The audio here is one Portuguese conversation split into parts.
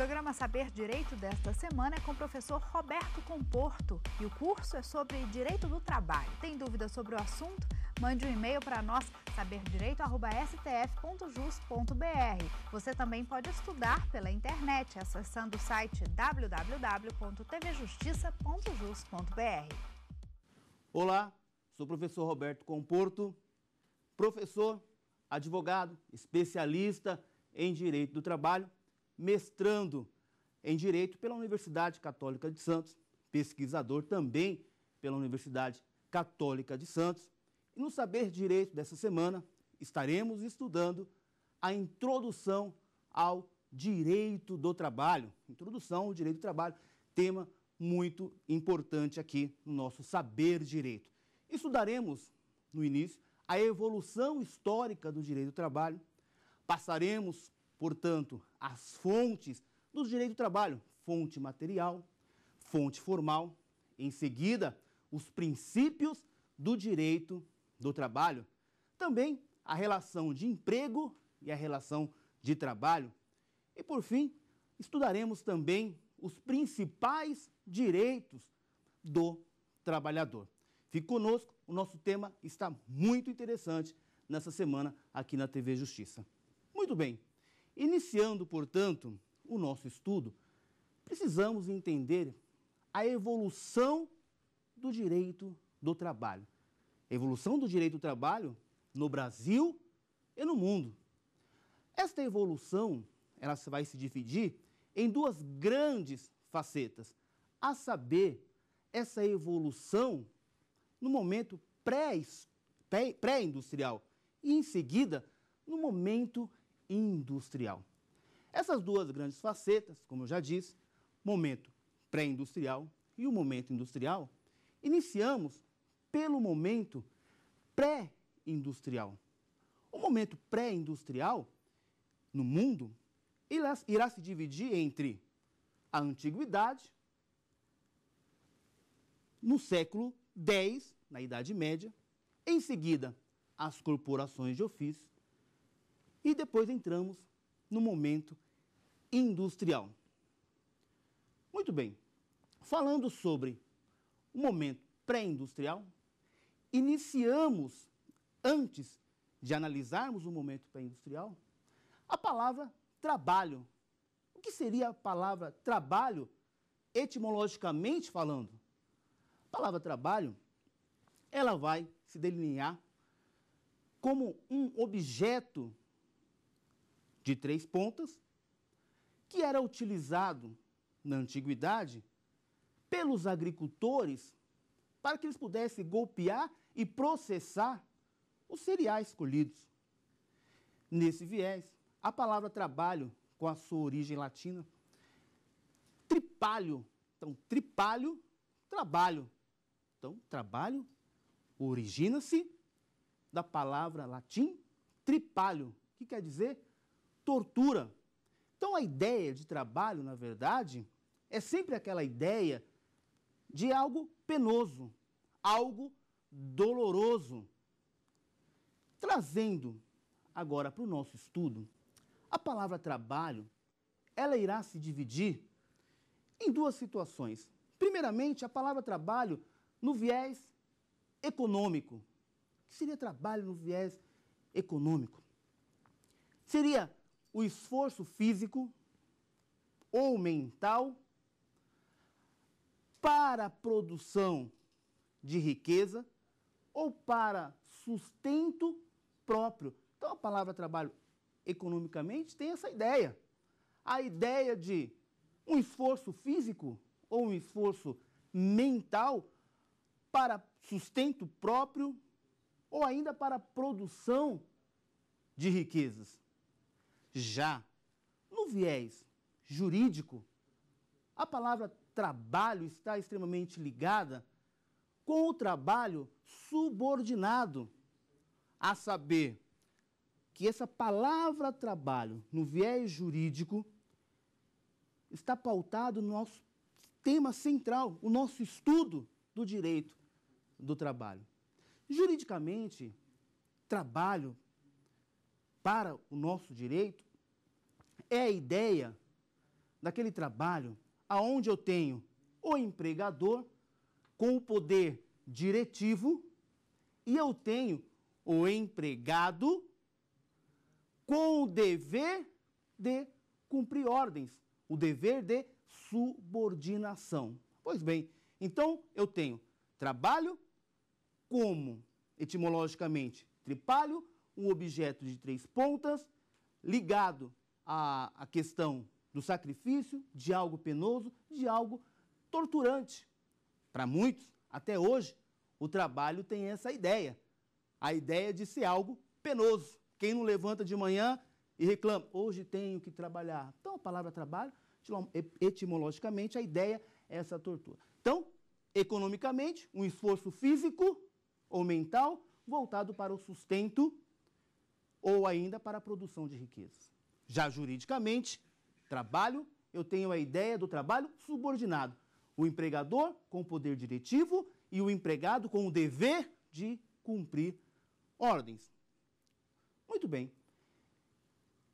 programa Saber Direito desta semana é com o professor Roberto Comporto e o curso é sobre direito do trabalho. Tem dúvidas sobre o assunto? Mande um e-mail para nós, saberdireito.stf.jus.br. Você também pode estudar pela internet, acessando o site www.tvjustiça.jus.br. Olá, sou o professor Roberto Comporto, professor, advogado, especialista em direito do trabalho mestrando em Direito pela Universidade Católica de Santos, pesquisador também pela Universidade Católica de Santos. E no Saber Direito dessa semana, estaremos estudando a introdução ao direito do trabalho. Introdução ao direito do trabalho, tema muito importante aqui no nosso Saber Direito. Estudaremos, no início, a evolução histórica do direito do trabalho, passaremos Portanto, as fontes do direito do trabalho, fonte material, fonte formal, em seguida, os princípios do direito do trabalho, também a relação de emprego e a relação de trabalho. E por fim, estudaremos também os principais direitos do trabalhador. Fique conosco, o nosso tema está muito interessante nessa semana aqui na TV Justiça. Muito bem, Iniciando, portanto, o nosso estudo, precisamos entender a evolução do direito do trabalho. A evolução do direito do trabalho no Brasil e no mundo. Esta evolução ela vai se dividir em duas grandes facetas, a saber, essa evolução no momento pré-industrial pré e, em seguida, no momento industrial. Essas duas grandes facetas, como eu já disse, momento pré-industrial e o momento industrial, iniciamos pelo momento pré-industrial. O momento pré-industrial no mundo irá, irá se dividir entre a antiguidade, no século X, na Idade Média, em seguida, as corporações de ofício, e depois entramos no momento industrial. Muito bem, falando sobre o momento pré-industrial, iniciamos, antes de analisarmos o momento pré-industrial, a palavra trabalho. O que seria a palavra trabalho, etimologicamente falando? A palavra trabalho, ela vai se delinear como um objeto de três pontas, que era utilizado na antiguidade pelos agricultores para que eles pudessem golpear e processar os cereais colhidos. Nesse viés, a palavra trabalho, com a sua origem latina, tripalho. Então, tripalho, trabalho. Então, trabalho origina-se da palavra latim tripalho, que quer dizer tortura. Então, a ideia de trabalho, na verdade, é sempre aquela ideia de algo penoso, algo doloroso. Trazendo agora para o nosso estudo, a palavra trabalho, ela irá se dividir em duas situações. Primeiramente, a palavra trabalho no viés econômico. O que seria trabalho no viés econômico? Seria o esforço físico ou mental para a produção de riqueza ou para sustento próprio. Então a palavra trabalho economicamente tem essa ideia. A ideia de um esforço físico ou um esforço mental para sustento próprio ou ainda para produção de riquezas. Já no viés jurídico, a palavra trabalho está extremamente ligada com o trabalho subordinado, a saber que essa palavra trabalho no viés jurídico está pautado no nosso tema central, o nosso estudo do direito do trabalho. Juridicamente, trabalho para o nosso direito é a ideia daquele trabalho aonde eu tenho o empregador com o poder diretivo e eu tenho o empregado com o dever de cumprir ordens, o dever de subordinação. Pois bem, então eu tenho trabalho como etimologicamente tripalho, um objeto de três pontas, ligado à, à questão do sacrifício, de algo penoso, de algo torturante. Para muitos, até hoje, o trabalho tem essa ideia, a ideia de ser algo penoso. Quem não levanta de manhã e reclama, hoje tenho que trabalhar. Então, a palavra trabalho, etimologicamente, a ideia é essa tortura. Então, economicamente, um esforço físico ou mental voltado para o sustento ou ainda para a produção de riqueza. Já juridicamente, trabalho, eu tenho a ideia do trabalho subordinado. O empregador com o poder diretivo e o empregado com o dever de cumprir ordens. Muito bem.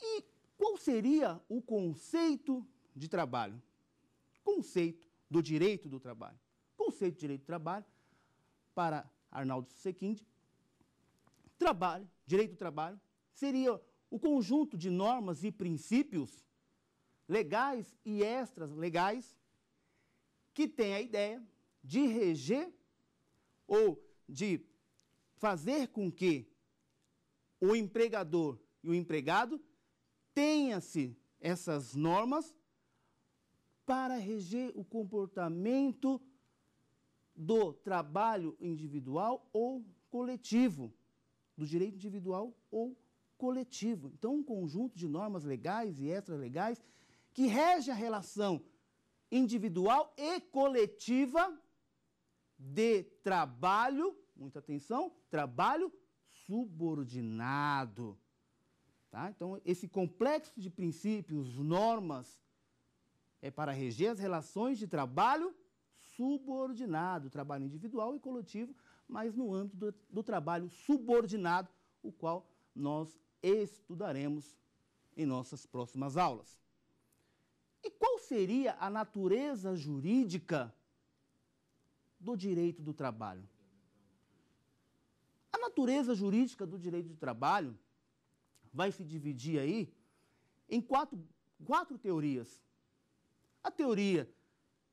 E qual seria o conceito de trabalho? Conceito do direito do trabalho. Conceito de direito do trabalho, para Arnaldo Sequinde, trabalho, direito do trabalho seria o conjunto de normas e princípios legais e extras legais que tem a ideia de reger ou de fazer com que o empregador e o empregado tenha-se essas normas para reger o comportamento do trabalho individual ou coletivo, do direito individual ou coletivo coletivo. Então, um conjunto de normas legais e extralegais que rege a relação individual e coletiva de trabalho, muita atenção, trabalho subordinado. Tá? Então, esse complexo de princípios, normas, é para reger as relações de trabalho subordinado, trabalho individual e coletivo, mas no âmbito do, do trabalho subordinado, o qual nós estudaremos em nossas próximas aulas. E qual seria a natureza jurídica do direito do trabalho? A natureza jurídica do direito do trabalho vai se dividir aí em quatro, quatro teorias. A teoria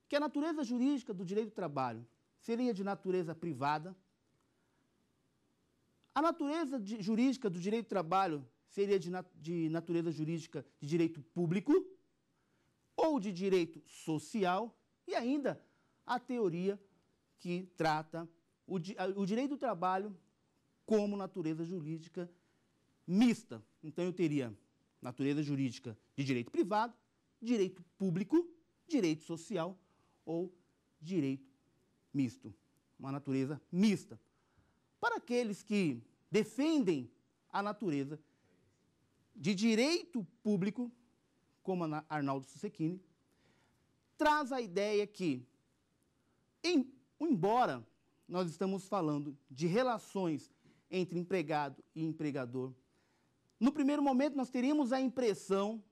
que a natureza jurídica do direito do trabalho seria de natureza privada, a natureza de, jurídica do direito do trabalho seria de, nat, de natureza jurídica de direito público ou de direito social e ainda a teoria que trata o, o direito do trabalho como natureza jurídica mista. Então eu teria natureza jurídica de direito privado, direito público, direito social ou direito misto. Uma natureza mista. Para aqueles que defendem a natureza de direito público, como Arnaldo Susequini, traz a ideia que, em, embora nós estamos falando de relações entre empregado e empregador, no primeiro momento nós teríamos a impressão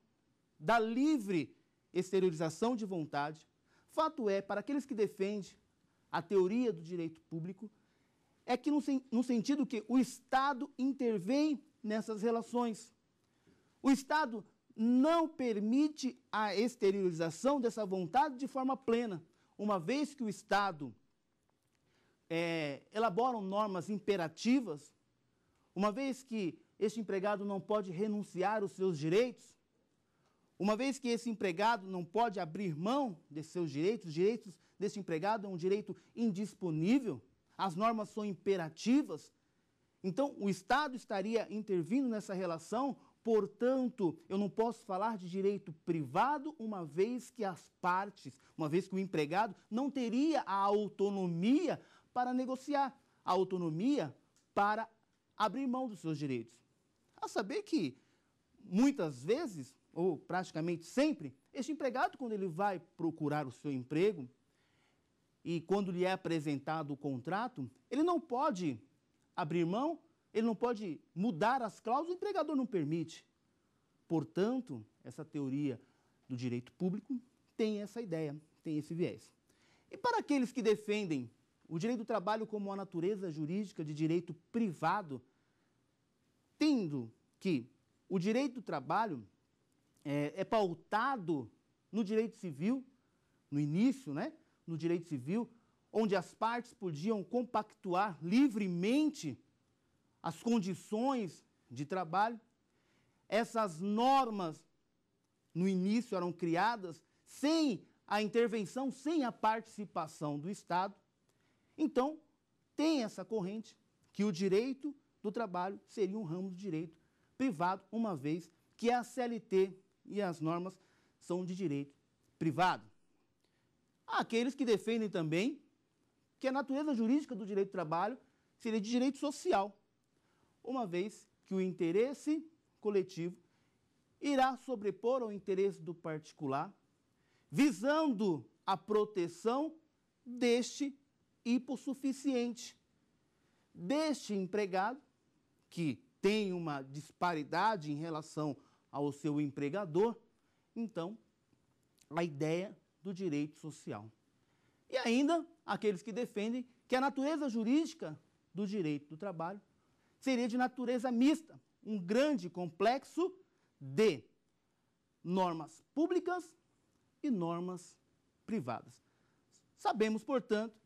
da livre exteriorização de vontade. Fato é, para aqueles que defendem a teoria do direito público, é que no, no sentido que o Estado intervém nessas relações. O Estado não permite a exteriorização dessa vontade de forma plena, uma vez que o Estado é, elabora normas imperativas, uma vez que este empregado não pode renunciar aos seus direitos, uma vez que esse empregado não pode abrir mão de seus direitos, os direitos desse empregado é um direito indisponível, as normas são imperativas. Então, o Estado estaria intervindo nessa relação, portanto, eu não posso falar de direito privado, uma vez que as partes, uma vez que o empregado não teria a autonomia para negociar, a autonomia para abrir mão dos seus direitos. A saber que muitas vezes, ou praticamente sempre, este empregado, quando ele vai procurar o seu emprego, e quando lhe é apresentado o contrato, ele não pode abrir mão, ele não pode mudar as cláusulas, o empregador não permite. Portanto, essa teoria do direito público tem essa ideia, tem esse viés. E para aqueles que defendem o direito do trabalho como a natureza jurídica de direito privado, tendo que o direito do trabalho é, é pautado no direito civil, no início, né? no direito civil, onde as partes podiam compactuar livremente as condições de trabalho. Essas normas, no início, eram criadas sem a intervenção, sem a participação do Estado. Então, tem essa corrente que o direito do trabalho seria um ramo do direito privado, uma vez que a CLT e as normas são de direito privado. Aqueles que defendem também que a natureza jurídica do direito do trabalho seria de direito social, uma vez que o interesse coletivo irá sobrepor ao interesse do particular, visando a proteção deste hipossuficiente, deste empregado que tem uma disparidade em relação ao seu empregador. Então, a ideia do direito social. E ainda aqueles que defendem que a natureza jurídica do direito do trabalho seria de natureza mista, um grande complexo de normas públicas e normas privadas. Sabemos, portanto,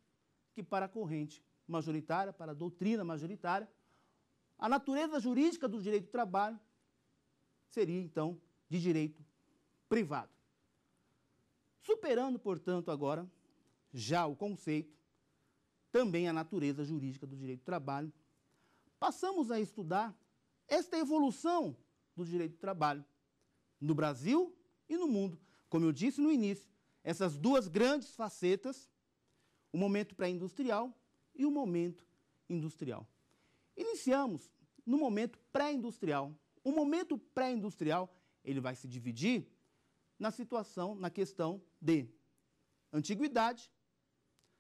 que para a corrente majoritária, para a doutrina majoritária, a natureza jurídica do direito do trabalho seria, então, de direito privado. Superando, portanto, agora já o conceito, também a natureza jurídica do direito do trabalho, passamos a estudar esta evolução do direito do trabalho no Brasil e no mundo. Como eu disse no início, essas duas grandes facetas, o momento pré-industrial e o momento industrial. Iniciamos no momento pré-industrial. O momento pré-industrial ele vai se dividir na situação, na questão de antiguidade,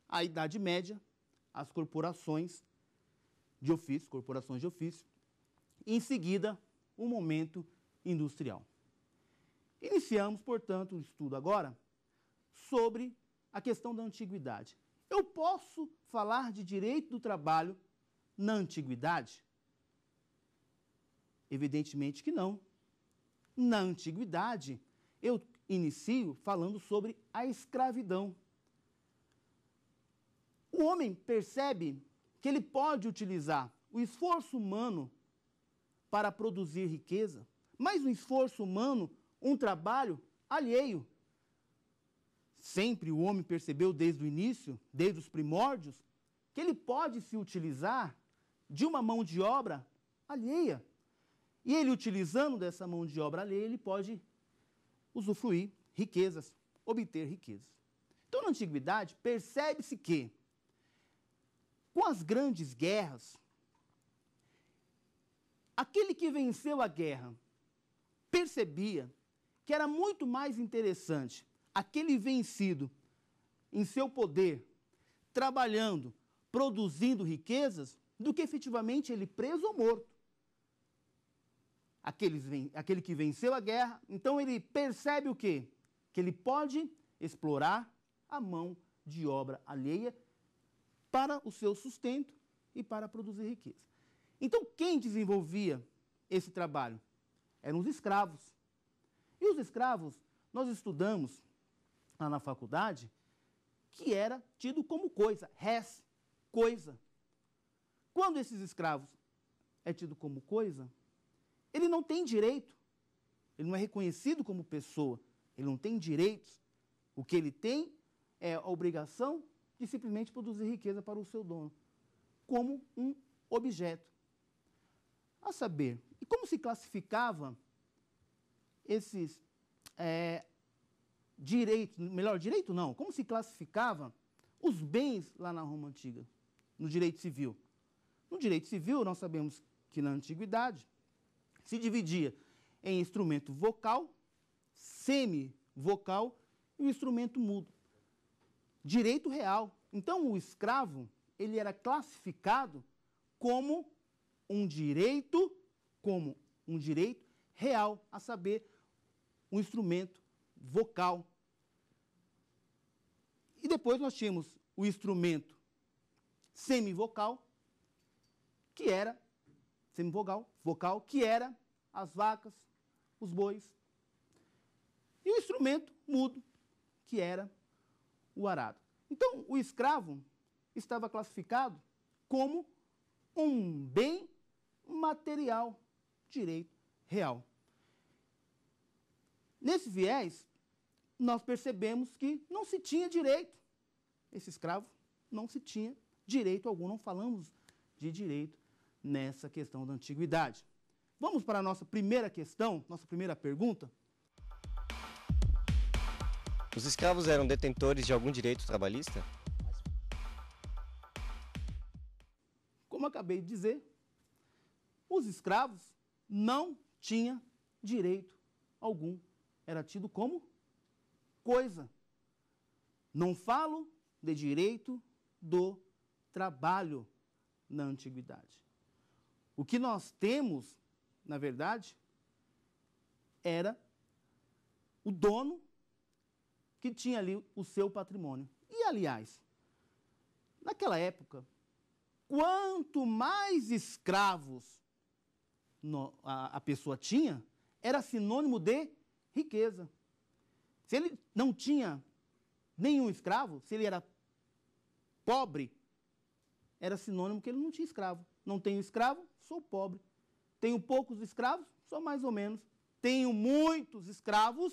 a Idade Média, as corporações de ofício, corporações de ofício, e em seguida o momento industrial. Iniciamos, portanto, o estudo agora sobre a questão da antiguidade. Eu posso falar de direito do trabalho na antiguidade? Evidentemente que não. Na antiguidade, eu inicio falando sobre a escravidão. O homem percebe que ele pode utilizar o esforço humano para produzir riqueza, mas um esforço humano, um trabalho alheio. Sempre o homem percebeu desde o início, desde os primórdios, que ele pode se utilizar de uma mão de obra alheia. E ele utilizando dessa mão de obra alheia, ele pode usufruir riquezas, obter riquezas. Então, na antiguidade, percebe-se que, com as grandes guerras, aquele que venceu a guerra percebia que era muito mais interessante aquele vencido em seu poder, trabalhando, produzindo riquezas, do que efetivamente ele preso ou morto aqueles, aquele que venceu a guerra, então ele percebe o quê? Que ele pode explorar a mão de obra alheia para o seu sustento e para produzir riqueza. Então, quem desenvolvia esse trabalho? Eram os escravos. E os escravos, nós estudamos lá na faculdade, que era tido como coisa, res, coisa. Quando esses escravos é tido como coisa, ele não tem direito. Ele não é reconhecido como pessoa. Ele não tem direitos. O que ele tem é a obrigação de simplesmente produzir riqueza para o seu dono, como um objeto. A saber, e como se classificava esses é, direitos, melhor, direito não, como se classificava os bens lá na Roma Antiga, no direito civil? No direito civil, nós sabemos que na Antiguidade, se dividia em instrumento vocal, semi-vocal e o instrumento mudo. Direito real. Então, o escravo ele era classificado como um direito, como um direito real, a saber, um instrumento vocal. E depois nós tínhamos o instrumento semivocal, que era semivocal, vocal, que era as vacas, os bois, e o instrumento mudo, que era o arado. Então, o escravo estava classificado como um bem material, direito real. Nesse viés, nós percebemos que não se tinha direito. Esse escravo não se tinha direito algum, não falamos de direito nessa questão da antiguidade. Vamos para a nossa primeira questão, nossa primeira pergunta? Os escravos eram detentores de algum direito trabalhista? Como acabei de dizer, os escravos não tinham direito algum. Era tido como coisa. Não falo de direito do trabalho na antiguidade. O que nós temos, na verdade, era o dono que tinha ali o seu patrimônio. E, aliás, naquela época, quanto mais escravos a, pessoa tinha, era sinônimo de riqueza. Se ele não tinha nenhum escravo, se ele era pobre, era sinônimo que ele não tinha escravo não tenho escravo, sou pobre. Tenho poucos escravos, sou mais ou menos. Tenho muitos escravos,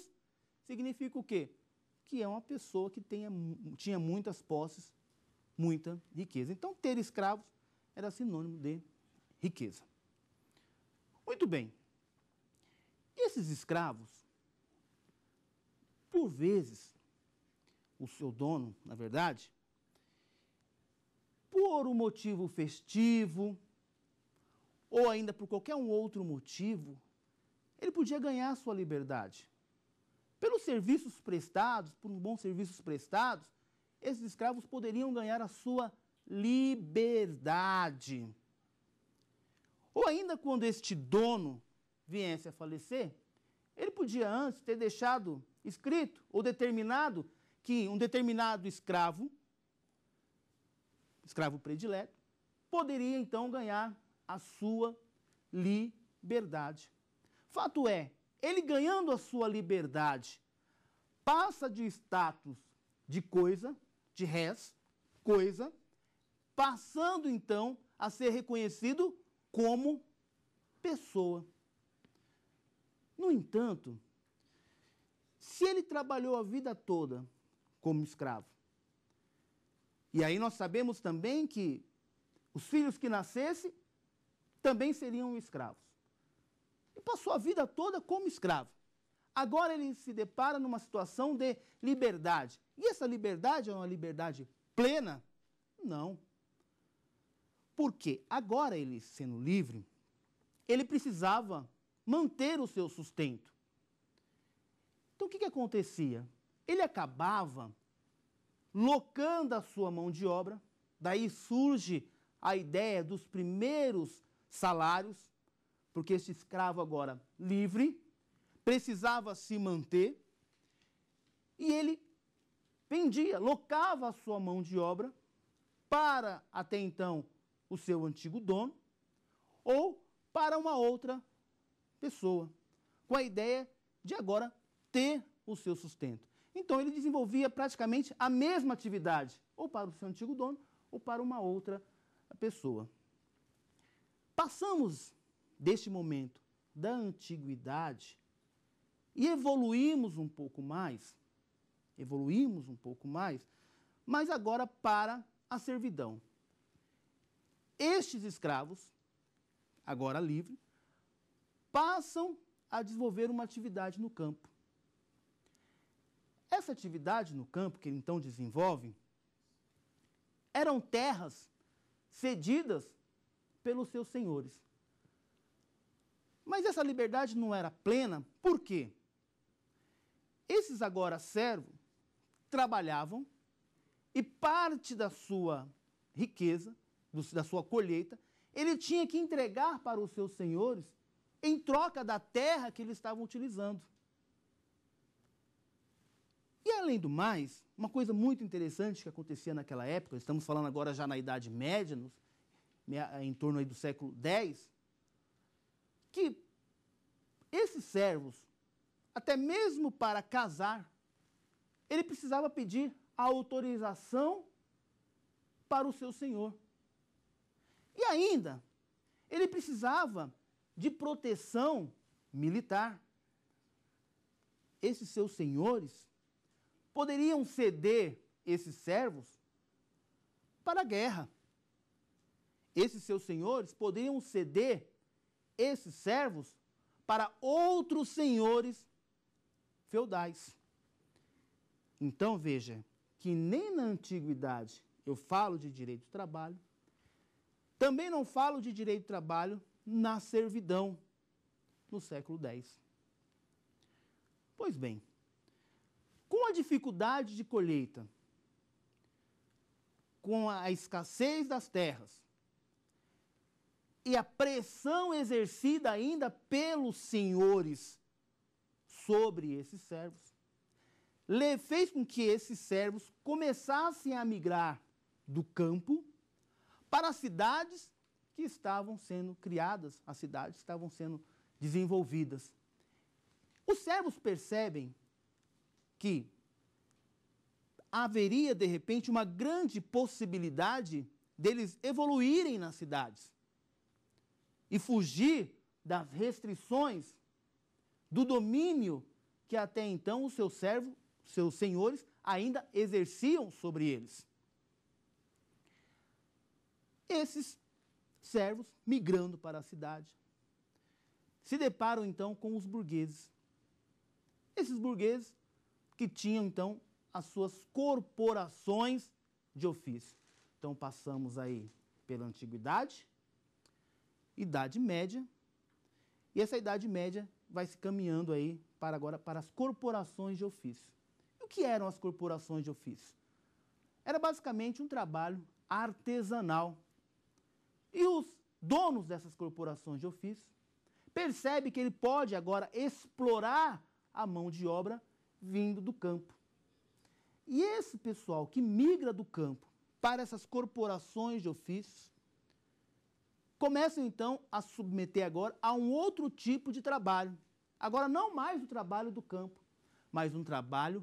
significa o quê? Que é uma pessoa que tenha, tinha muitas posses, muita riqueza. Então, ter escravos era sinônimo de riqueza. Muito bem. Esses escravos, por vezes, o seu dono, na verdade, por um motivo festivo, ou ainda por qualquer um outro motivo, ele podia ganhar sua liberdade. Pelos serviços prestados, por bons serviços prestados, esses escravos poderiam ganhar a sua liberdade. Ou ainda quando este dono viesse a falecer, ele podia antes ter deixado escrito ou determinado que um determinado escravo, escravo predileto, poderia então ganhar a sua liberdade. Fato é, ele ganhando a sua liberdade, passa de status de coisa, de res, coisa, passando então a ser reconhecido como pessoa. No entanto, se ele trabalhou a vida toda como escravo, e aí nós sabemos também que os filhos que nascessem também seriam escravos. E passou a vida toda como escravo. Agora ele se depara numa situação de liberdade. E essa liberdade é uma liberdade plena? Não. Porque agora ele sendo livre, ele precisava manter o seu sustento. Então o que, que acontecia? Ele acabava locando a sua mão de obra, daí surge a ideia dos primeiros salários, porque esse escravo agora livre precisava se manter e ele vendia, locava a sua mão de obra para até então o seu antigo dono ou para uma outra pessoa, com a ideia de agora ter o seu sustento. Então ele desenvolvia praticamente a mesma atividade, ou para o seu antigo dono, ou para uma outra pessoa. Passamos deste momento da antiguidade e evoluímos um pouco mais, evoluímos um pouco mais, mas agora para a servidão. Estes escravos, agora livres, passam a desenvolver uma atividade no campo. Essa atividade no campo que então desenvolvem eram terras cedidas pelos seus senhores. Mas essa liberdade não era plena, por quê? Esses agora servos trabalhavam e parte da sua riqueza, da sua colheita, ele tinha que entregar para os seus senhores em troca da terra que eles estavam utilizando. E além do mais, uma coisa muito interessante que acontecia naquela época, estamos falando agora já na Idade Média, nos né, em torno aí do século X, que esses servos, até mesmo para casar, ele precisava pedir a autorização para o seu senhor. E ainda, ele precisava de proteção militar. Esses seus senhores poderiam ceder esses servos para a guerra esses seus senhores poderiam ceder esses servos para outros senhores feudais. Então veja que nem na antiguidade eu falo de direito do trabalho, também não falo de direito do trabalho na servidão, no século X. Pois bem, com a dificuldade de colheita, com a escassez das terras, e a pressão exercida ainda pelos senhores sobre esses servos, lhe fez com que esses servos começassem a migrar do campo para as cidades que estavam sendo criadas, as cidades que estavam sendo desenvolvidas. Os servos percebem que haveria, de repente, uma grande possibilidade deles evoluírem nas cidades e fugir das restrições do domínio que até então o seu servo, seus senhores, ainda exerciam sobre eles. Esses servos, migrando para a cidade, se deparam então com os burgueses. Esses burgueses que tinham então as suas corporações de ofício. Então passamos aí pela antiguidade, idade média, e essa idade média vai se caminhando aí para agora para as corporações de ofício. E o que eram as corporações de ofício? Era basicamente um trabalho artesanal. E os donos dessas corporações de ofício percebe que ele pode agora explorar a mão de obra vindo do campo. E esse pessoal que migra do campo para essas corporações de ofícios começam então a submeter agora a um outro tipo de trabalho. Agora, não mais o trabalho do campo, mas um trabalho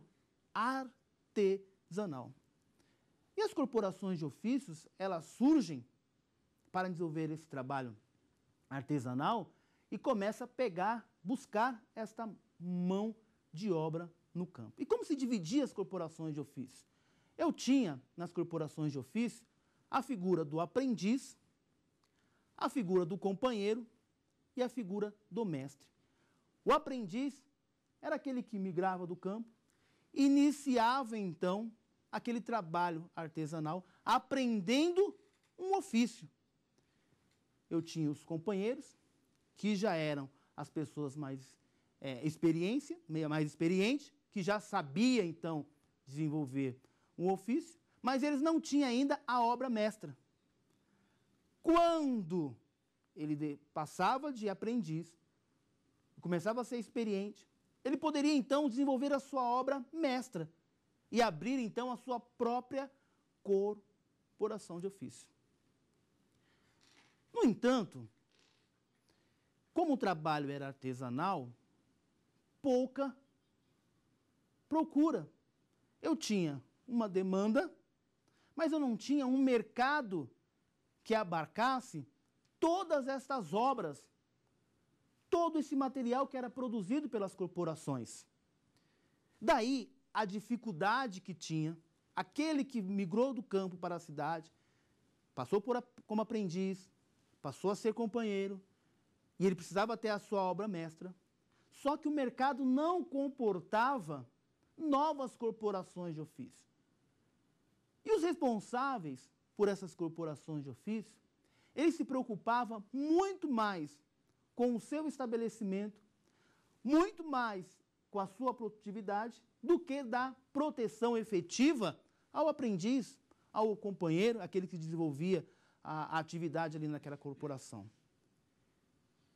artesanal. E as corporações de ofícios, elas surgem para desenvolver esse trabalho artesanal e começa a pegar, buscar esta mão de obra no campo. E como se dividia as corporações de ofício? Eu tinha nas corporações de ofício a figura do aprendiz, a figura do companheiro e a figura do mestre. O aprendiz era aquele que migrava do campo, iniciava então aquele trabalho artesanal, aprendendo um ofício. Eu tinha os companheiros, que já eram as pessoas mais é, experiência, mais experiente, que já sabia então desenvolver um ofício, mas eles não tinham ainda a obra mestra quando ele passava de aprendiz, começava a ser experiente, ele poderia então desenvolver a sua obra mestra e abrir então a sua própria corporação de ofício. No entanto, como o trabalho era artesanal, pouca procura. Eu tinha uma demanda, mas eu não tinha um mercado que abarcasse todas estas obras, todo esse material que era produzido pelas corporações. Daí a dificuldade que tinha aquele que migrou do campo para a cidade, passou por, como aprendiz, passou a ser companheiro, e ele precisava ter a sua obra mestra. Só que o mercado não comportava novas corporações de ofício. E os responsáveis por essas corporações de ofício, ele se preocupava muito mais com o seu estabelecimento, muito mais com a sua produtividade, do que da proteção efetiva ao aprendiz, ao companheiro, aquele que desenvolvia a, atividade ali naquela corporação.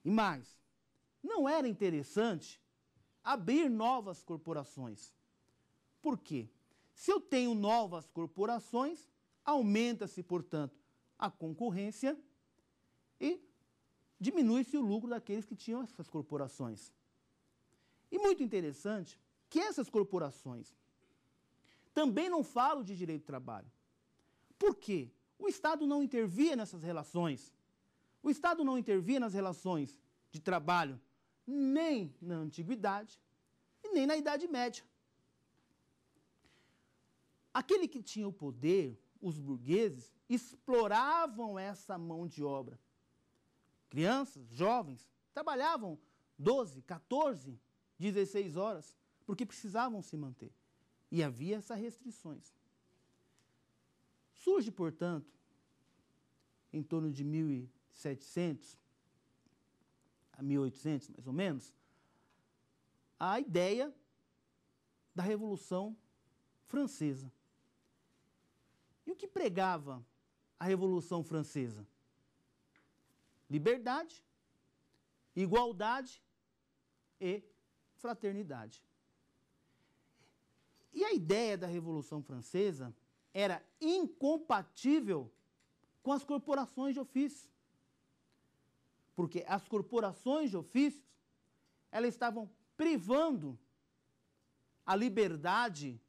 E mais, não era interessante abrir novas corporações. Por quê? Se eu tenho novas corporações, Aumenta-se, portanto, a concorrência e diminui-se o lucro daqueles que tinham essas corporações. E muito interessante que essas corporações também não falam de direito do trabalho. Por quê? O Estado não intervia nessas relações. O Estado não intervia nas relações de trabalho, nem na antiguidade e nem na Idade Média. Aquele que tinha o poder, os burgueses exploravam essa mão de obra. Crianças, jovens, trabalhavam 12, 14, 16 horas, porque precisavam se manter. E havia essas restrições. Surge, portanto, em torno de 1700 a 1800, mais ou menos, a ideia da Revolução Francesa. E o que pregava a Revolução Francesa? Liberdade, igualdade e fraternidade. E a ideia da Revolução Francesa era incompatível com as corporações de ofício. Porque as corporações de ofícios, elas estavam privando a liberdade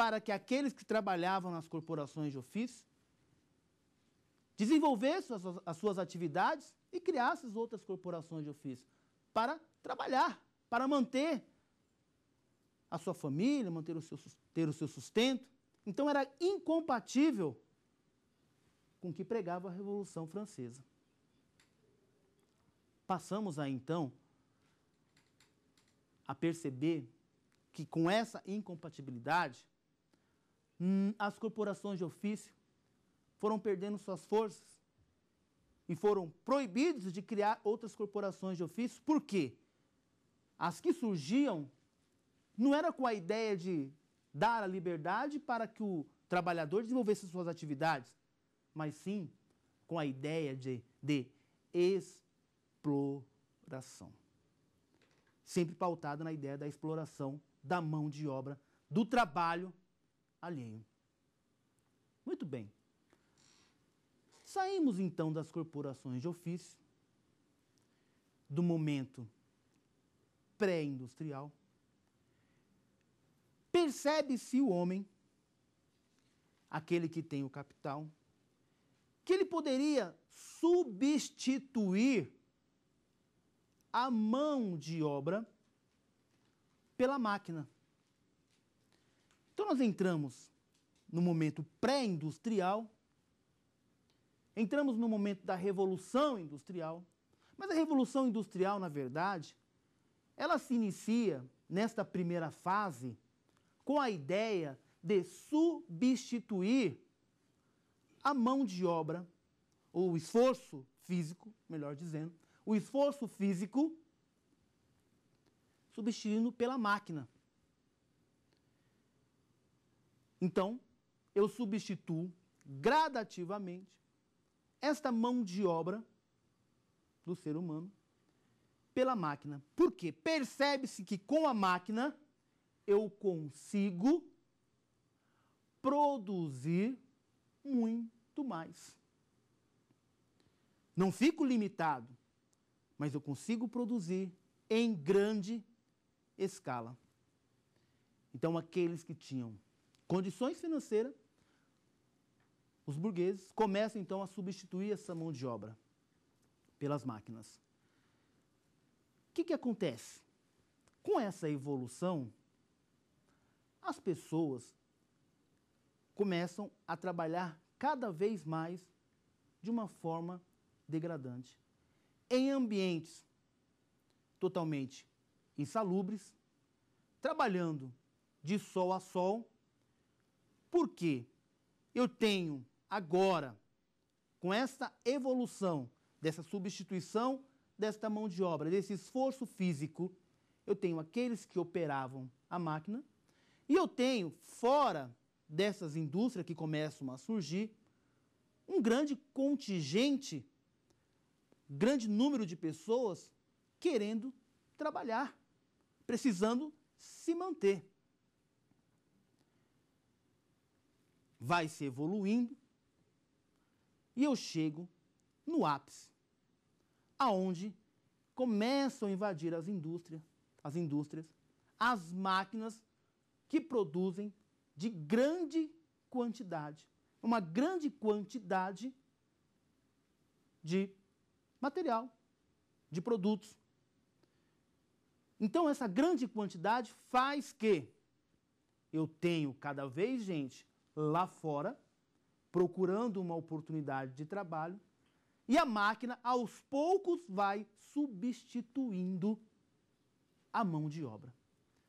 para que aqueles que trabalhavam nas corporações de ofício desenvolvessem as, suas atividades e criassem outras corporações de ofício para trabalhar, para manter a sua família, manter o seu, ter o seu sustento. Então era incompatível com o que pregava a Revolução Francesa. Passamos a então a perceber que com essa incompatibilidade Hum, as corporações de ofício foram perdendo suas forças e foram proibidos de criar outras corporações de ofício, por quê? As que surgiam não era com a ideia de dar a liberdade para que o trabalhador desenvolvesse suas atividades, mas sim com a ideia de, de exploração. Sempre pautada na ideia da exploração da mão de obra, do trabalho alheio. Muito bem. Saímos então das corporações de ofício, do momento pré-industrial. Percebe-se o homem, aquele que tem o capital, que ele poderia substituir a mão de obra pela máquina. Então nós entramos no momento pré-industrial, entramos no momento da revolução industrial, mas a revolução industrial, na verdade, ela se inicia nesta primeira fase com a ideia de substituir a mão de obra, ou o esforço físico, melhor dizendo, o esforço físico substituindo pela máquina. Então, eu substituo gradativamente esta mão de obra do ser humano pela máquina. Por quê? percebe-se que com a máquina eu consigo produzir muito mais. Não fico limitado, mas eu consigo produzir em grande escala. Então, aqueles que tinham condições financeiras, os burgueses começam então a substituir essa mão de obra pelas máquinas. O que, que acontece? Com essa evolução, as pessoas começam a trabalhar cada vez mais de uma forma degradante, em ambientes totalmente insalubres, trabalhando de sol a sol, porque eu tenho agora, com essa evolução, dessa substituição desta mão de obra, desse esforço físico, eu tenho aqueles que operavam a máquina e eu tenho, fora dessas indústrias que começam a surgir, um grande contingente, grande número de pessoas querendo trabalhar, precisando se manter. vai se evoluindo e eu chego no ápice, aonde começam a invadir as indústrias, as indústrias, as máquinas que produzem de grande quantidade, uma grande quantidade de material, de produtos. Então essa grande quantidade faz que eu tenho cada vez gente lá fora, procurando uma oportunidade de trabalho, e a máquina aos poucos vai substituindo a mão de obra.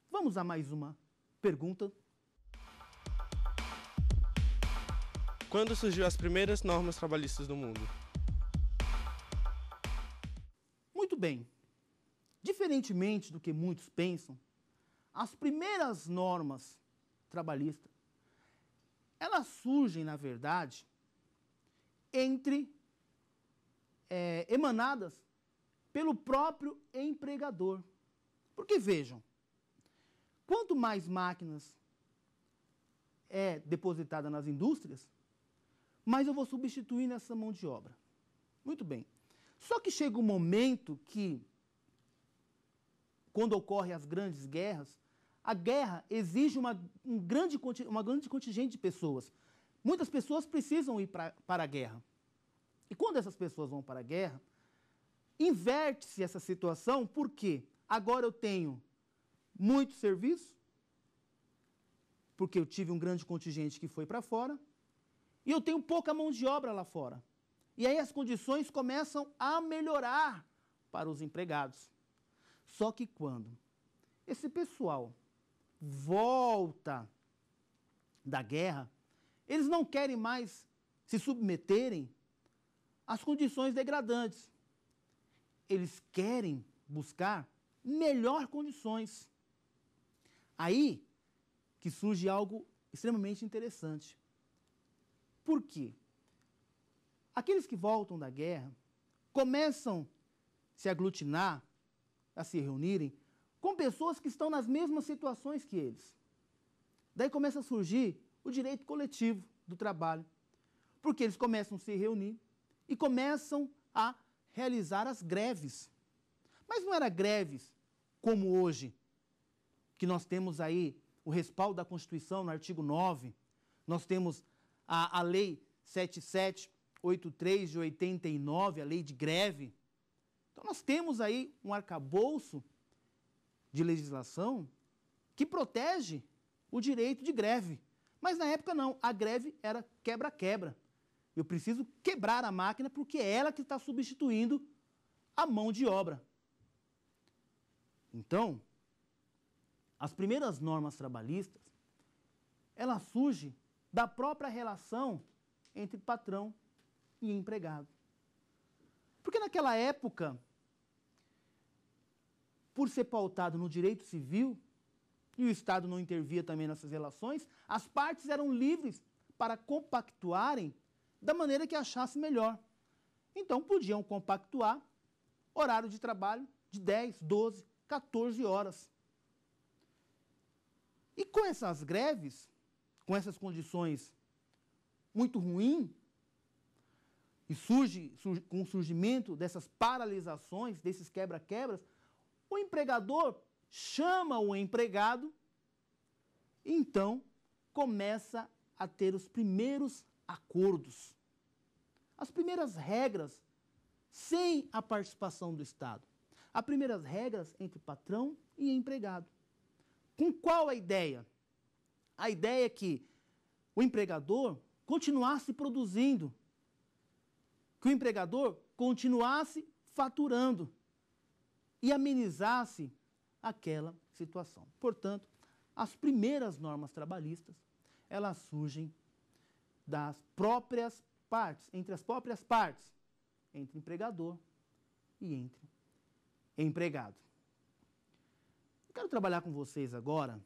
Vamos a mais uma pergunta. Quando surgiu as primeiras normas trabalhistas do mundo? Muito bem. Diferentemente do que muitos pensam, as primeiras normas trabalhistas elas surgem, na verdade, entre é, emanadas pelo próprio empregador. Porque vejam, quanto mais máquinas é depositada nas indústrias, mais eu vou substituir nessa mão de obra. Muito bem. Só que chega um momento que, quando ocorrem as grandes guerras, a guerra exige uma, um grande, uma grande contingente de pessoas. Muitas pessoas precisam ir pra, para a guerra. E quando essas pessoas vão para a guerra, inverte-se essa situação, porque agora eu tenho muito serviço, porque eu tive um grande contingente que foi para fora, e eu tenho pouca mão de obra lá fora. E aí as condições começam a melhorar para os empregados. Só que quando esse pessoal volta da guerra, eles não querem mais se submeterem às condições degradantes. Eles querem buscar melhor condições. Aí que surge algo extremamente interessante. Por quê? Aqueles que voltam da guerra começam a se aglutinar, a se reunirem com pessoas que estão nas mesmas situações que eles. Daí começa a surgir o direito coletivo do trabalho, porque eles começam a se reunir e começam a realizar as greves. Mas não era greves como hoje, que nós temos aí o respaldo da Constituição no artigo 9, nós temos a, a lei 7783 de 89, a lei de greve. Então nós temos aí um arcabouço de legislação que protege o direito de greve. Mas na época não, a greve era quebra-quebra. Eu preciso quebrar a máquina porque é ela que está substituindo a mão de obra. Então, as primeiras normas trabalhistas, ela surge da própria relação entre patrão e empregado. Porque naquela época, por ser pautado no direito civil, e o Estado não intervia também nessas relações, as partes eram livres para compactuarem da maneira que achasse melhor. Então podiam compactuar horário de trabalho de 10, 12, 14 horas. E com essas greves, com essas condições muito ruins, e surge, surge, com o surgimento dessas paralisações, desses quebra-quebras, o empregador chama o empregado, então começa a ter os primeiros acordos, as primeiras regras, sem a participação do Estado. As primeiras regras entre patrão e empregado. Com qual a ideia? A ideia é que o empregador continuasse produzindo, que o empregador continuasse faturando e amenizasse aquela situação. Portanto, as primeiras normas trabalhistas, elas surgem das próprias partes, entre as próprias partes, entre empregador e entre empregado. Eu quero trabalhar com vocês agora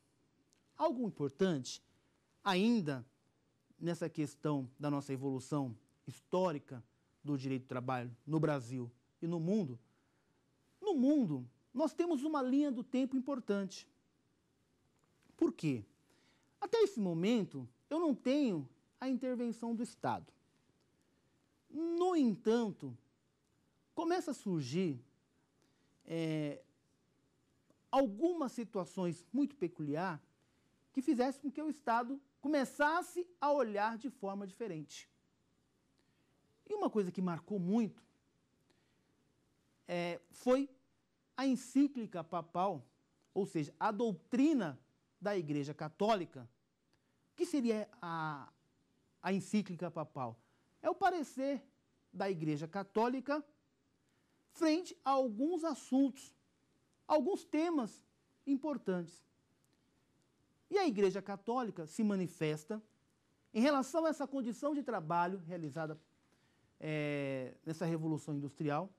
algo importante ainda nessa questão da nossa evolução histórica do direito do trabalho no Brasil e no mundo, no mundo, nós temos uma linha do tempo importante. Por quê? Até esse momento, eu não tenho a intervenção do Estado. No entanto, começa a surgir é, algumas situações muito peculiares que fizessem com que o Estado começasse a olhar de forma diferente. E uma coisa que marcou muito é, foi a encíclica papal, ou seja, a doutrina da Igreja Católica, que seria a, a encíclica papal? É o parecer da Igreja Católica frente a alguns assuntos, alguns temas importantes. E a Igreja Católica se manifesta em relação a essa condição de trabalho realizada é, nessa Revolução Industrial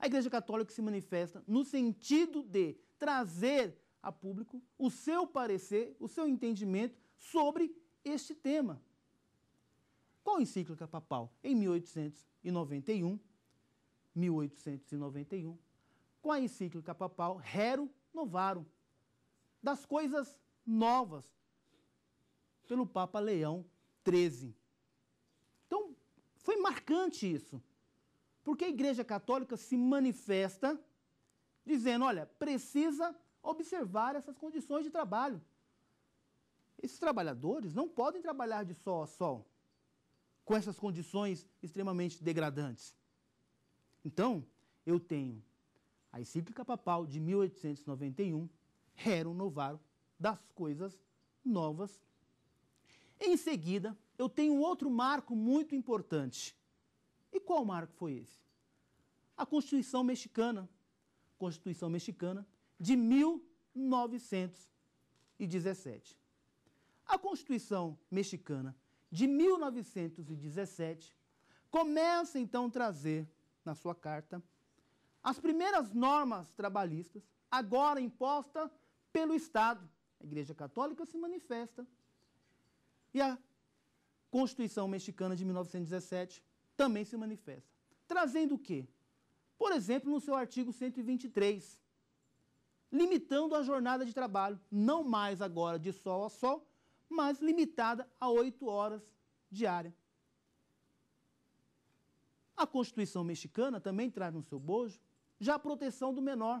a Igreja Católica se manifesta no sentido de trazer a público o seu parecer, o seu entendimento sobre este tema. Qual encíclica papal? Em 1891, 1891, com a encíclica papal Rero Novarum, das coisas novas, pelo Papa Leão XIII. Então, foi marcante isso. Porque a Igreja Católica se manifesta dizendo: olha, precisa observar essas condições de trabalho. Esses trabalhadores não podem trabalhar de sol a sol com essas condições extremamente degradantes. Então, eu tenho a encíclica papal de 1891, Rerum Novarum, das coisas novas. Em seguida, eu tenho outro marco muito importante, e qual marco foi esse? A Constituição Mexicana, Constituição Mexicana de 1917. A Constituição Mexicana de 1917 começa então a trazer na sua carta as primeiras normas trabalhistas, agora imposta pelo Estado. A Igreja Católica se manifesta. E a Constituição Mexicana de 1917 também se manifesta. Trazendo o quê? Por exemplo, no seu artigo 123, limitando a jornada de trabalho, não mais agora de sol a sol, mas limitada a oito horas diárias. A Constituição mexicana também traz no seu bojo já a proteção do menor.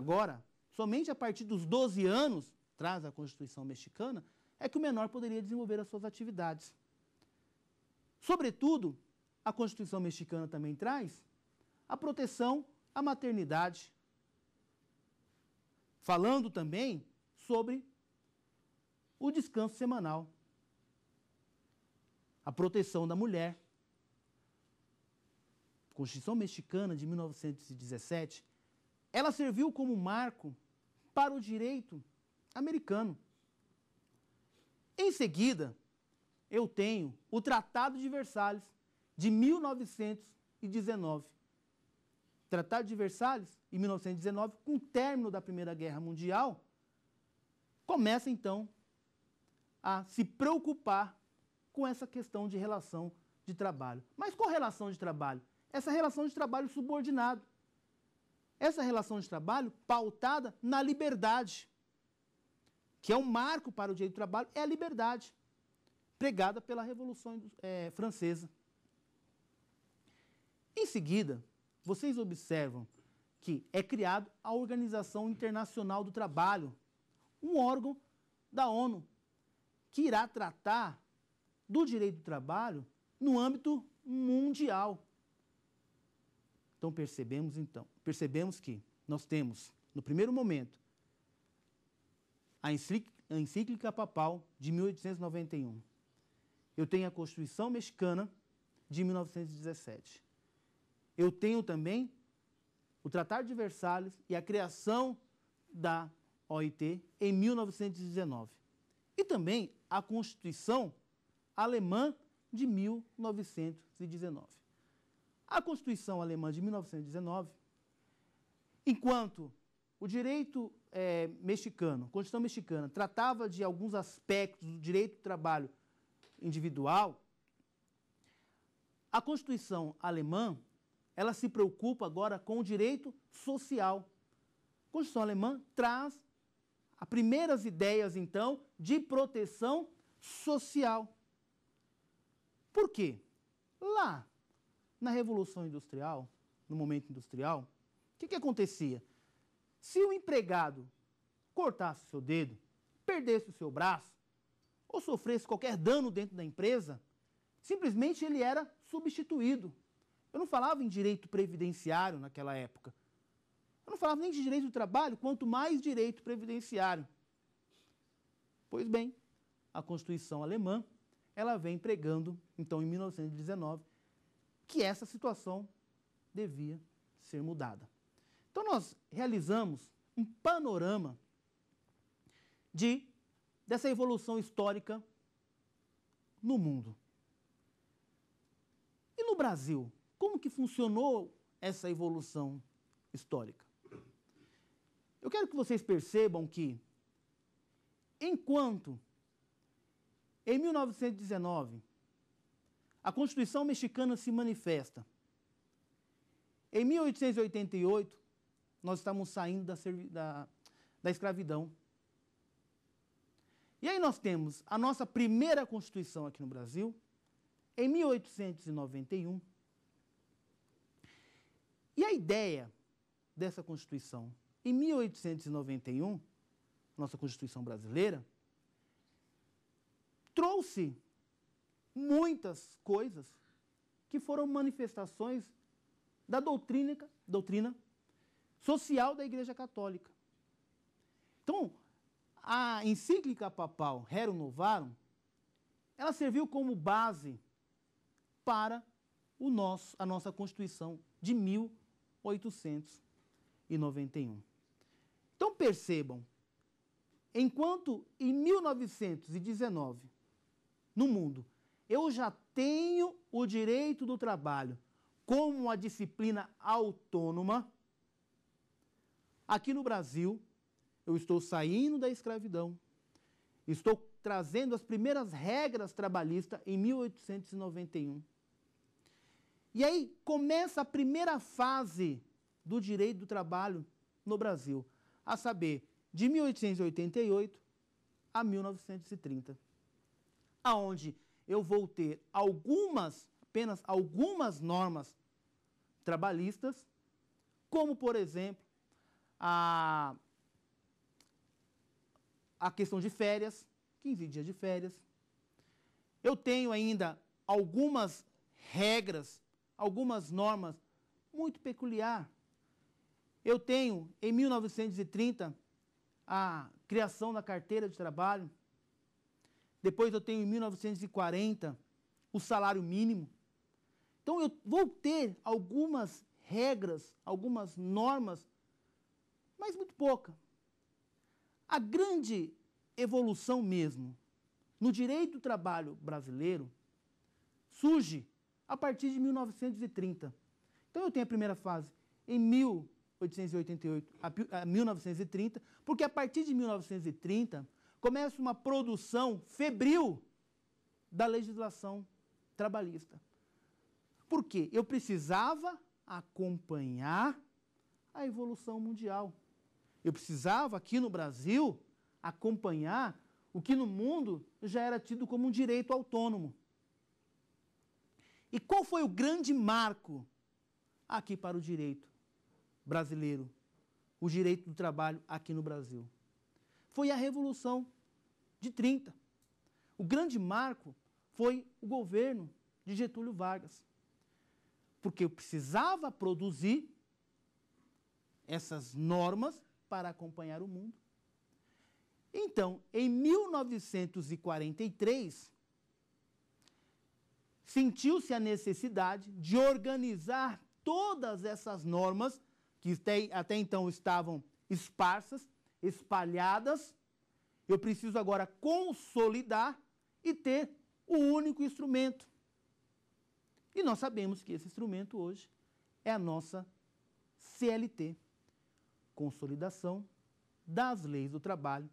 Agora, somente a partir dos 12 anos, traz a Constituição mexicana, é que o menor poderia desenvolver as suas atividades. Sobretudo, a Constituição mexicana também traz a proteção à maternidade. Falando também sobre o descanso semanal, a proteção da mulher. A Constituição mexicana de 1917, ela serviu como marco para o direito americano. Em seguida, eu tenho o Tratado de Versalhes, de 1919. Tratado de Versalhes, em 1919, com o término da Primeira Guerra Mundial, começa então a se preocupar com essa questão de relação de trabalho. Mas qual relação de trabalho? Essa relação de trabalho subordinado. Essa relação de trabalho pautada na liberdade, que é um marco para o direito do trabalho, é a liberdade, pregada pela Revolução é, Francesa. Em seguida, vocês observam que é criado a Organização Internacional do Trabalho, um órgão da ONU, que irá tratar do direito do trabalho no âmbito mundial. Então percebemos então, percebemos que nós temos, no primeiro momento, a encíclica papal de 1891. Eu tenho a Constituição Mexicana de 1917 eu tenho também o Tratado de Versalhes e a criação da OIT em 1919. E também a Constituição Alemã de 1919. A Constituição Alemã de 1919, enquanto o direito é, mexicano, Constituição Mexicana, tratava de alguns aspectos do direito do trabalho individual, a Constituição Alemã ela se preocupa agora com o direito social. A Constituição alemã traz as primeiras ideias, então, de proteção social. Por quê? Lá, na Revolução Industrial, no momento industrial, o que, que acontecia? Se o empregado cortasse o seu dedo, perdesse o seu braço, ou sofresse qualquer dano dentro da empresa, simplesmente ele era substituído eu não falava em direito previdenciário naquela época. Eu não falava nem de direito do trabalho, quanto mais direito previdenciário. Pois bem, a Constituição alemã, ela vem pregando, então em 1919, que essa situação devia ser mudada. Então nós realizamos um panorama de dessa evolução histórica no mundo. E no Brasil, como que funcionou essa evolução histórica? Eu quero que vocês percebam que, enquanto em 1919 a Constituição mexicana se manifesta, em 1888 nós estamos saindo da, da, da escravidão. E aí nós temos a nossa primeira Constituição aqui no Brasil, em 1891. E a ideia dessa Constituição? Em 1891, nossa Constituição brasileira, trouxe muitas coisas que foram manifestações da doutrina, doutrina social da Igreja Católica. Então, a encíclica papal Rerum Novarum, ela serviu como base para o nosso, a nossa Constituição de 1891 1891. Então percebam, enquanto em 1919, no mundo, eu já tenho o direito do trabalho como uma disciplina autônoma, aqui no Brasil, eu estou saindo da escravidão, estou trazendo as primeiras regras trabalhistas em 1891. E aí começa a primeira fase do direito do trabalho no Brasil, a saber, de 1888 a 1930, aonde eu vou ter algumas, apenas algumas normas trabalhistas, como por exemplo a, a questão de férias, 15 dias de férias. Eu tenho ainda algumas regras algumas normas muito peculiar. Eu tenho, em 1930, a criação da carteira de trabalho. Depois eu tenho, em 1940, o salário mínimo. Então eu vou ter algumas regras, algumas normas, mas muito pouca. A grande evolução mesmo no direito do trabalho brasileiro surge a partir de 1930. Então eu tenho a primeira fase em 1888 a 1930, porque a partir de 1930 começa uma produção febril da legislação trabalhista. Por quê? Eu precisava acompanhar a evolução mundial. Eu precisava, aqui no Brasil, acompanhar o que no mundo já era tido como um direito autônomo. E qual foi o grande marco aqui para o direito brasileiro, o direito do trabalho aqui no Brasil? Foi a Revolução de 30. O grande marco foi o governo de Getúlio Vargas. Porque eu precisava produzir essas normas para acompanhar o mundo. Então, em 1943, sentiu-se a necessidade de organizar todas essas normas que até, até então estavam esparsas, espalhadas. Eu preciso agora consolidar e ter o único instrumento. E nós sabemos que esse instrumento hoje é a nossa CLT, Consolidação das Leis do Trabalho,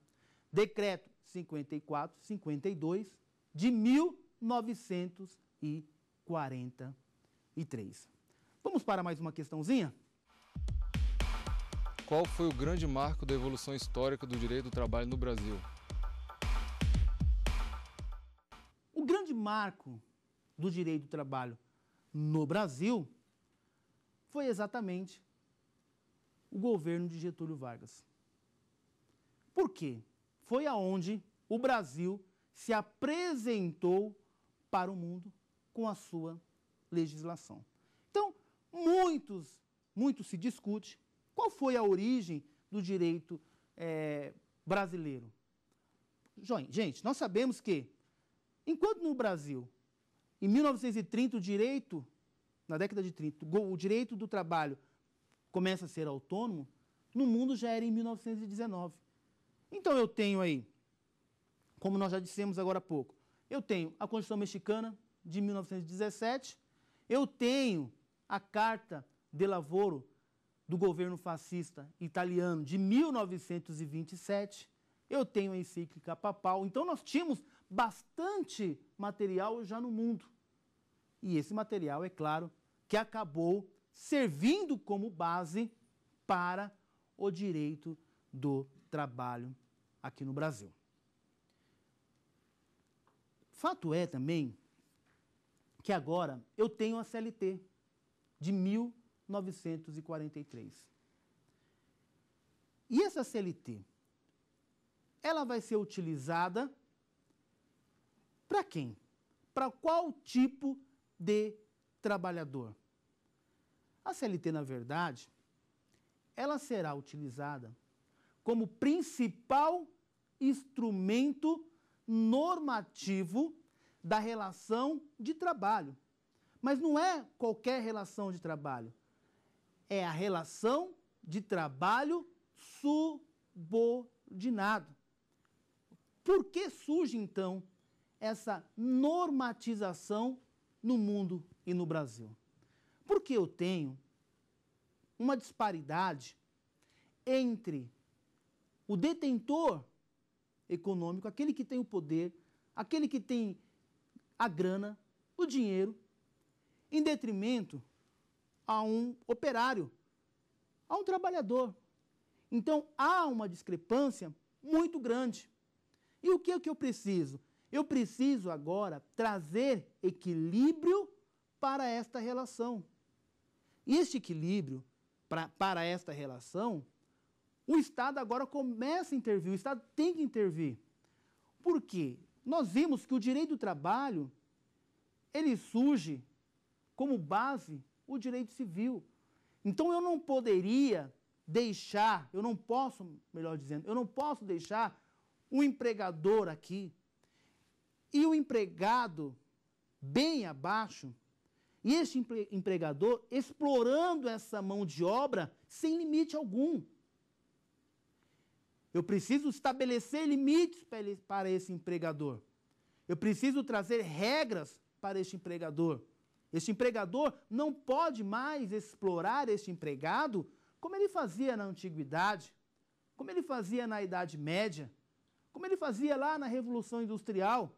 Decreto 5452 de 1900 e 43. Vamos para mais uma questãozinha? Qual foi o grande marco da evolução histórica do direito do trabalho no Brasil? O grande marco do direito do trabalho no Brasil foi exatamente o governo de Getúlio Vargas. Por quê? Foi aonde o Brasil se apresentou para o mundo com a sua legislação. Então, muitos, muito se discute qual foi a origem do direito é, brasileiro. Gente, nós sabemos que, enquanto no Brasil, em 1930, o direito, na década de 30, o direito do trabalho começa a ser autônomo, no mundo já era em 1919. Então eu tenho aí, como nós já dissemos agora há pouco, eu tenho a Constituição Mexicana, de 1917, eu tenho a Carta de Lavoro do governo fascista italiano de 1927, eu tenho a encíclica papal. Então nós tínhamos bastante material já no mundo. E esse material, é claro, que acabou servindo como base para o direito do trabalho aqui no Brasil. Fato é também que agora eu tenho a CLT de 1943. E essa CLT, ela vai ser utilizada para quem? Para qual tipo de trabalhador? A CLT, na verdade, ela será utilizada como principal instrumento normativo da relação de trabalho. Mas não é qualquer relação de trabalho. É a relação de trabalho subordinado. Por que surge então essa normatização no mundo e no Brasil? Porque eu tenho uma disparidade entre o detentor econômico, aquele que tem o poder, aquele que tem a grana, o dinheiro, em detrimento a um operário, a um trabalhador. Então há uma discrepância muito grande. E o que é que eu preciso? Eu preciso agora trazer equilíbrio para esta relação. E este equilíbrio pra, para esta relação, o Estado agora começa a intervir, o Estado tem que intervir. Por quê? nós vimos que o direito do trabalho ele surge como base o direito civil. Então eu não poderia deixar, eu não posso, melhor dizendo, eu não posso deixar o empregador aqui e o empregado bem abaixo, e este empregador explorando essa mão de obra sem limite algum. Eu preciso estabelecer limites para esse empregador. Eu preciso trazer regras para este empregador. Este empregador não pode mais explorar este empregado como ele fazia na antiguidade, como ele fazia na Idade Média, como ele fazia lá na Revolução Industrial,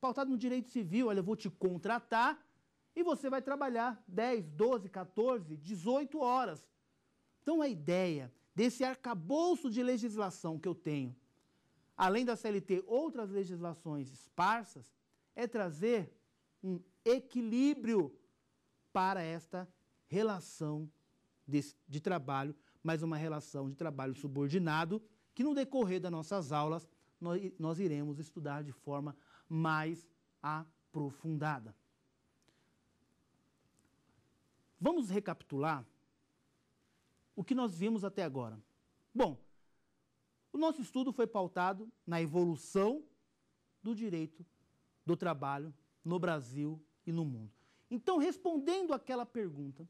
pautado no direito civil. Olha, eu vou te contratar e você vai trabalhar 10, 12, 14, 18 horas. Então a ideia desse arcabouço de legislação que eu tenho, além da CLT, outras legislações esparsas, é trazer um equilíbrio para esta relação de, de trabalho, mas uma relação de trabalho subordinado, que no decorrer das nossas aulas nós, nós iremos estudar de forma mais aprofundada. Vamos recapitular o que nós vimos até agora? Bom, o nosso estudo foi pautado na evolução do direito do trabalho no Brasil e no mundo. Então, respondendo aquela pergunta,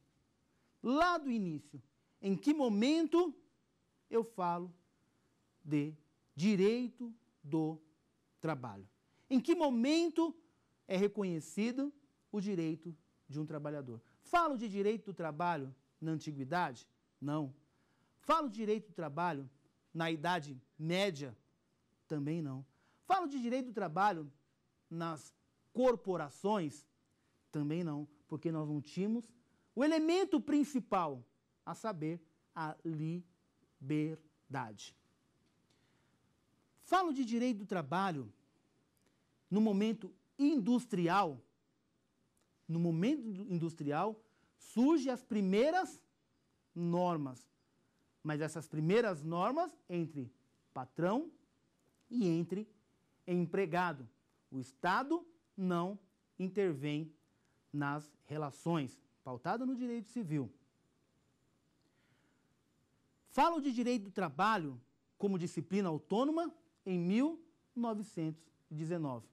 lá do início, em que momento eu falo de direito do trabalho? Em que momento é reconhecido o direito de um trabalhador? Falo de direito do trabalho na antiguidade? Não. Falo de direito do trabalho na idade média? Também não. Falo de direito do trabalho nas corporações? Também não, porque nós não tínhamos o elemento principal, a saber, a liberdade. Falo de direito do trabalho no momento industrial. No momento industrial surgem as primeiras normas. Mas essas primeiras normas entre patrão e entre empregado. O Estado não intervém nas relações, pautado no direito civil. Falo de direito do trabalho como disciplina autônoma em 1919,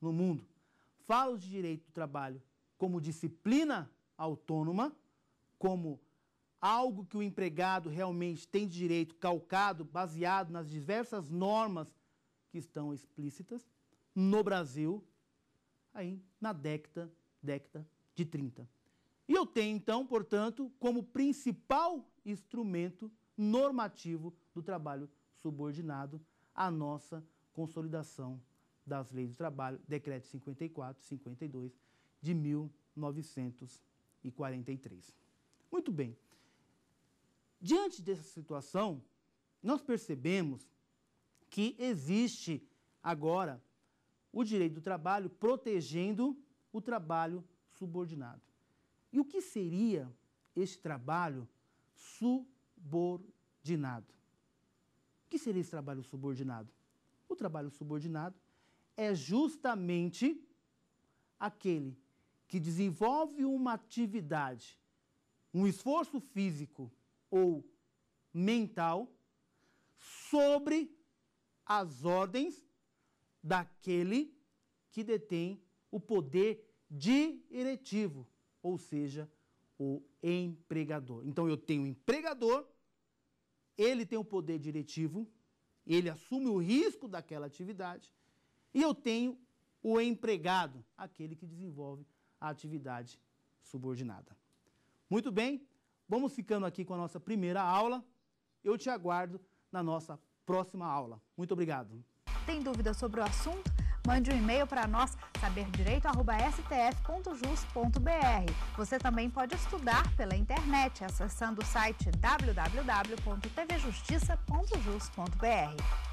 no mundo. Falo de direito do trabalho como disciplina autônoma, como algo que o empregado realmente tem de direito calcado, baseado nas diversas normas que estão explícitas no Brasil, aí na década, década de 30. E eu tenho, então, portanto, como principal instrumento normativo do trabalho subordinado a nossa consolidação das leis do trabalho, decreto 54, 52 de 1943. Muito bem. Diante dessa situação, nós percebemos que existe agora o direito do trabalho protegendo o trabalho subordinado. E o que seria este trabalho subordinado? O que seria esse trabalho subordinado? O trabalho subordinado é justamente aquele que desenvolve uma atividade, um esforço físico ou mental sobre as ordens daquele que detém o poder diretivo, ou seja, o empregador. Então eu tenho o um empregador, ele tem o um poder diretivo, ele assume o risco daquela atividade, e eu tenho o empregado, aquele que desenvolve a atividade subordinada. Muito bem, Vamos ficando aqui com a nossa primeira aula. Eu te aguardo na nossa próxima aula. Muito obrigado. Tem dúvida sobre o assunto? Mande um e-mail para nós, saberdireito.stf.jus.br. Você também pode estudar pela internet, acessando o site www.tvjustiça.jus.br.